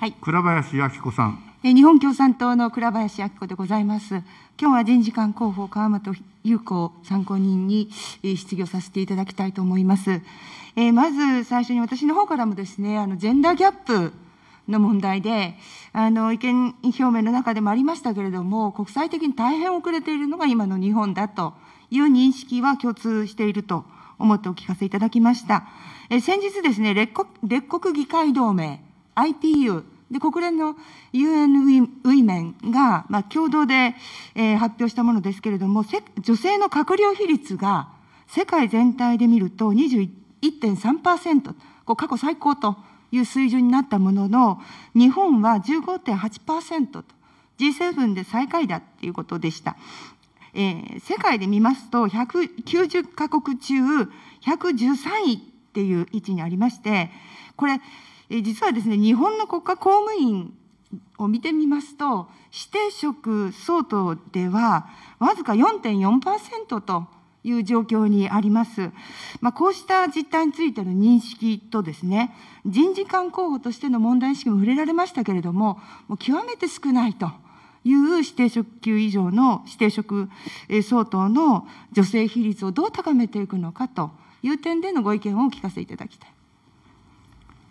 はい、倉林明子さん。え、日本共産党の倉林明子でございます。今日は人事官候補川本裕子参考人に質疑をさせていただきたいと思います。えー、まず最初に私の方からもですね、あのジェンダーギャップの問題で、あの意見表明の中でもありましたけれども、国際的に大変遅れているのが今の日本だという認識は共通していると思ってお聞かせいただきました。え先日ですね、列国列国議会同盟 IPU で国連の UN ウィメンが、まあ、共同で、えー、発表したものですけれども女性の閣僚比率が世界全体で見ると21.3%過去最高という水準になったものの日本は15.8%と G7 で最下位だっていうことでした。えー、世界で見ますと190カ国中113位っていう位置にありましてこれえ実はですね、日本の国家公務員を見てみますと、指定職相当では、わずか4.4%という状況にあります。まあ、こうした実態についての認識とですね、人事官候補としての問題意識も触れられましたけれども、もう極めて少ないと。いう指定職級以上の指定職相当の女性比率をどう高めていくのかという点でのご意見をお聞かせいただきたい。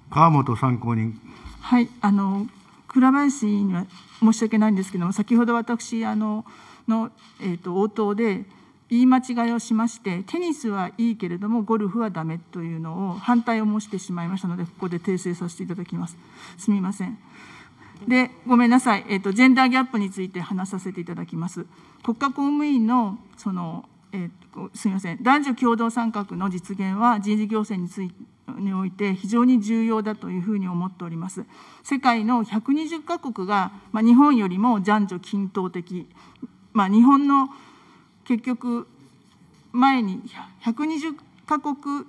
川本参考人。はい、あの倉林委には申し訳ないんですけども、先ほど私あののえっ、ー、と応答で言い間違いをしまして、テニスはいいけれどもゴルフはダメというのを反対を申してしまいましたので、ここで訂正させていただきます。すみません。でごめんなさい、えーと、ジェンダーギャップについて話させていただきます。国家公務員のその、えー、すみません男女共同参画の実現は人事行政についにおいて非常に重要だというふうに思っております。世界の120カ国が、まあ、日本よりも男女均等的、まあ、日本の結局前に120カ国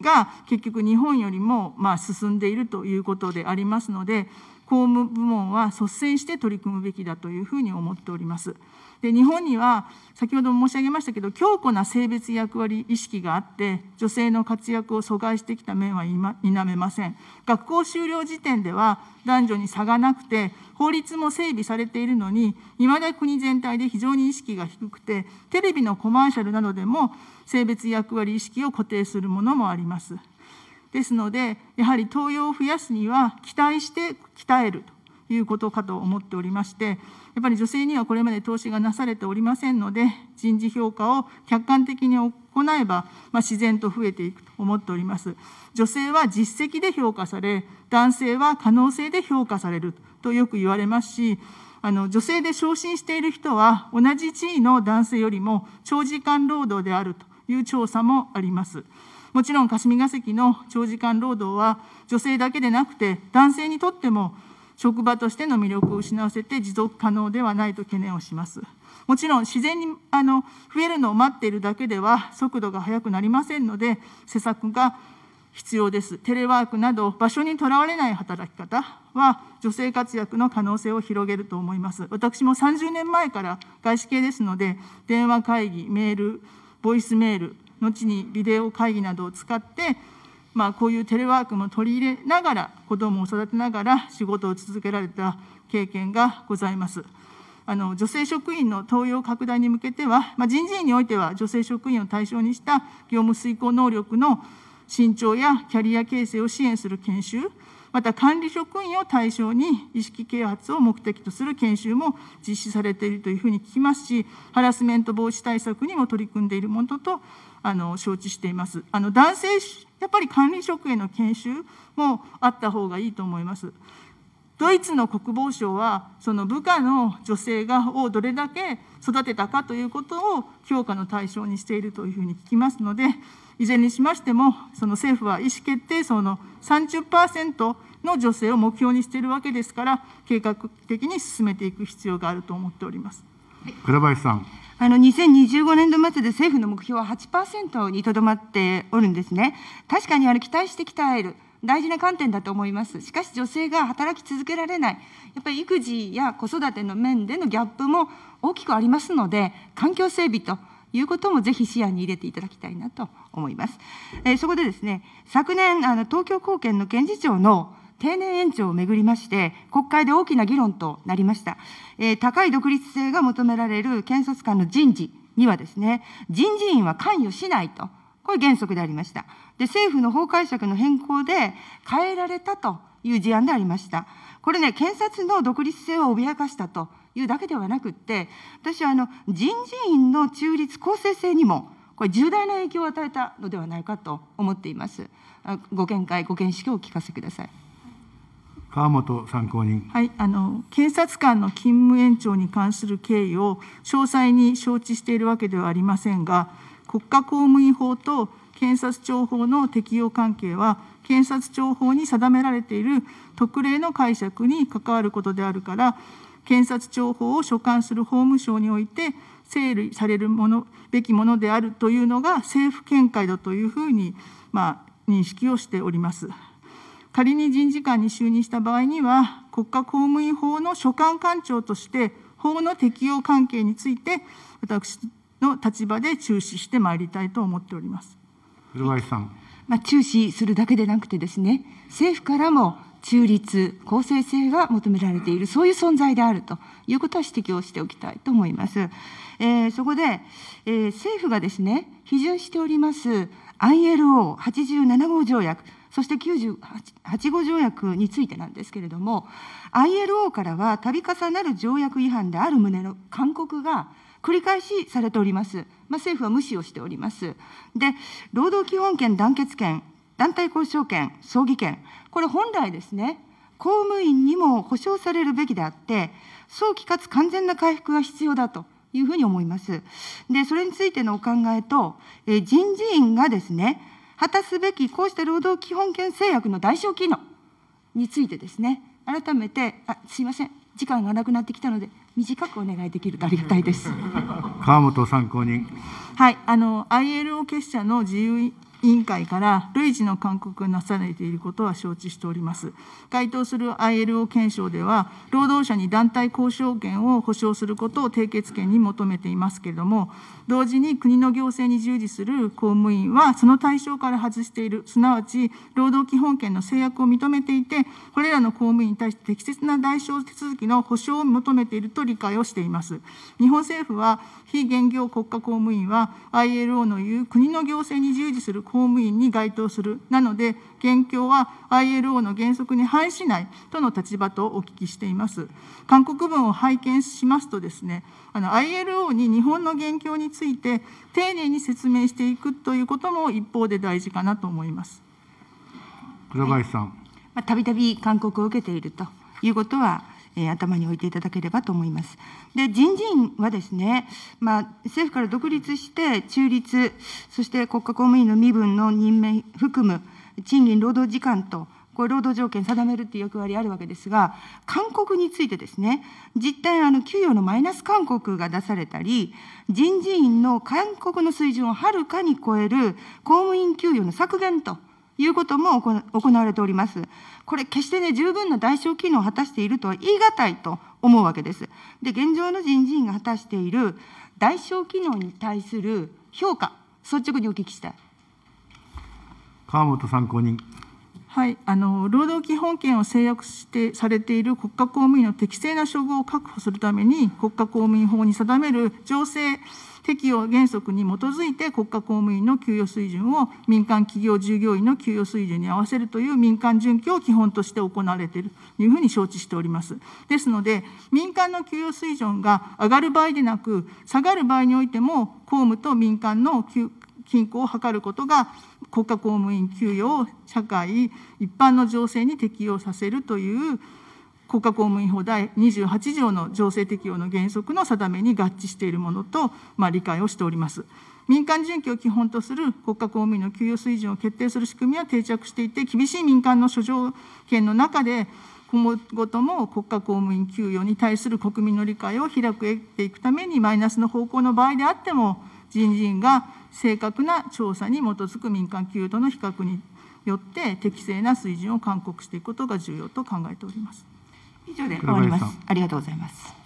が結局日本よりもまあ進んでいるということでありますので、公務部門は率先して取り組むべきだというふうに思っております。で日本には先ほども申し上げましたけど強固な性別役割意識があって女性の活躍を阻害してきた面は否めません学校修了時点では男女に差がなくて法律も整備されているのにいまだ国全体で非常に意識が低くてテレビのコマーシャルなどでも性別役割意識を固定するものもありますですので、やはり登用を増やすには、期待して鍛えるということかと思っておりまして、やっぱり女性にはこれまで投資がなされておりませんので、人事評価を客観的に行えば、まあ、自然と増えていくと思っております。女性は実績で評価され、男性は可能性で評価されるとよく言われますし、あの女性で昇進している人は、同じ地位の男性よりも長時間労働であるという調査もあります。もちろん霞が関の長時間労働は女性だけでなくて男性にとっても職場としての魅力を失わせて持続可能ではないと懸念をします。もちろん自然にあの増えるのを待っているだけでは速度が速くなりませんので施策が必要です。テレワークなど場所にとらわれない働き方は女性活躍の可能性を広げると思います。私も30年前から外資系ですので電話会議、メール、ボイスメール、後にビデオ会議などを使って、まあ、こういうテレワークも取り入れながら子どもを育てながら仕事を続けられた経験がございます。あの女性職員の登用拡大に向けては、まあ、人事院においては女性職員を対象にした業務遂行能力の伸長やキャリア形成を支援する研修また管理職員を対象に意識啓発を目的とする研修も実施されているというふうに聞きますし、ハラスメント防止対策にも取り組んでいるものと、あの承知しています。あの男性やっぱり管理職への研修もあった方がいいと思います。ドイツの国防省は、その部下の女性がをどれだけ育てたかということを評価の対象にしているというふうに聞きますので、いずれにしましても、その政府は意思決定層の30%の女性を目標にしているわけですから、計画的に進めていく必要があると思っております。倉林さんあの2025年度末で政府の目標は8%にとどまっておるんですね。確かにあの期待してきる大事な観点だと思います。しかし女性が働き続けられない、やっぱり育児や子育ての面でのギャップも大きくありますので、環境整備ということもぜひ視野に入れていただきたいなと思います。えー、そこでですね、昨年、あの東京高検の検事長の定年延長をめぐりまして、国会で大きな議論となりました。えー、高い独立性が求められる検察官の人事にはですね、人事院は関与しないと。これ原則でありました。で、政府の法解釈の変更で変えられたという事案でありました。これね、検察の独立性を脅かしたというだけではなくって、私はあの人事院の中立公正性にも、これ重大な影響を与えたのではないかと思っています。ご見解、ご見識をお聞かせください。川本参考人。はい、あの検察官の勤務延長に関する経緯を詳細に承知しているわけではありませんが。国家公務員法と検察庁法の適用関係は検察庁法に定められている特例の解釈に関わることであるから検察庁法を所管する法務省において整理されるものべきものであるというのが政府見解だというふうに、まあ、認識をしております。仮に人事官に就任した場合には、国家公務員法の所管官庁として、法の適用関係について、私の立場で注視してまいりたいと思っております。古林さん、まあ、注視するだけでなくてですね政府からも中立公正性が求められているそういう存在であるということは指摘をしておきたいと思います、えー、そこで、えー、政府がですね批准しております ILO87 号条約そして98号条約についてなんですけれども ILO からは度重なる条約違反である旨の勧告が繰り返しされております。まあ、政府は無視をしております。で、労働基本権、団結権、団体交渉権、葬儀権、これ本来ですね、公務員にも保障されるべきであって、早期かつ完全な回復が必要だというふうに思います。で、それについてのお考えと、え人事院がですね、果たすべきこうした労働基本権制約の代償機能についてですね、改めて、あすいません、時間がなくなってきたので、短くお願いできるとありがたいです。川本参考人。はい、あの ILO 結社の自由委員会から類似の勧告がなされていることは承知しております。該当する ILO 憲章では、労働者に団体交渉権を保障することを締結権に求めていますけれども、同時に国の行政に従事する公務員はその対象から外している、すなわち労働基本権の制約を認めていて、これらの公務員に対して適切な代償手続きの保障を求めていると理解をしています。日本政府は非現業国家公務員は ILO のいう国の行政に従事する公務員に該当する。なので、現況は ILO の原則に反しないとの立場とお聞きしています。韓国文を拝見しますとですね、あの ILO に日本の現況について丁寧に説明していくということも一方で大事かなと思います。倉林さん。まあ、たびたび勧告を受けているということは、えー、頭に置いていただければと思います。で人事院はですね、まあ、政府から独立して中立そして国家公務員の身分の任命含む賃金、労働時間と、これ労働条件定めるっていう役割あるわけですが、勧告についてですね、実態、あの給与のマイナス勧告が出されたり、人事院の勧告の水準をはるかに超える公務員給与の削減ということも行われております。これ、決してね、十分な代償機能を果たしているとは言い難いと思うわけです。で、現状の人事院が果たしている代償機能に対する評価、率直にお聞きしたい。川本参考人。はい、あの労働基本権を制約してされている国家公務員の適正な処遇を確保するために国家公務員法に定める情勢適用原則に基づいて国家公務員の給与水準を民間企業従業員の給与水準に合わせるという民間準拠を基本として行われているというふうに承知しております。ですので、民間の給与水準が上がる場合でなく、下がる場合においても、公務と民間の均衡を図ることが国家公務員給与を社会一般の情勢に適用させるという国家公務員法第28条の情勢適用の原則の定めに合致しているものと、まあ、理解をしております。民間準拠を基本とする国家公務員の給与水準を決定する仕組みは定着していて、厳しい民間の諸条件の中で、今後とも国家公務員給与に対する国民の理解を開くていくために、マイナスの方向の場合であっても、人事院が正確な調査に基づく民間給与との比較によって適正な水準を勧告していくことが重要と考えております。以上で終わります。ありがとうございます。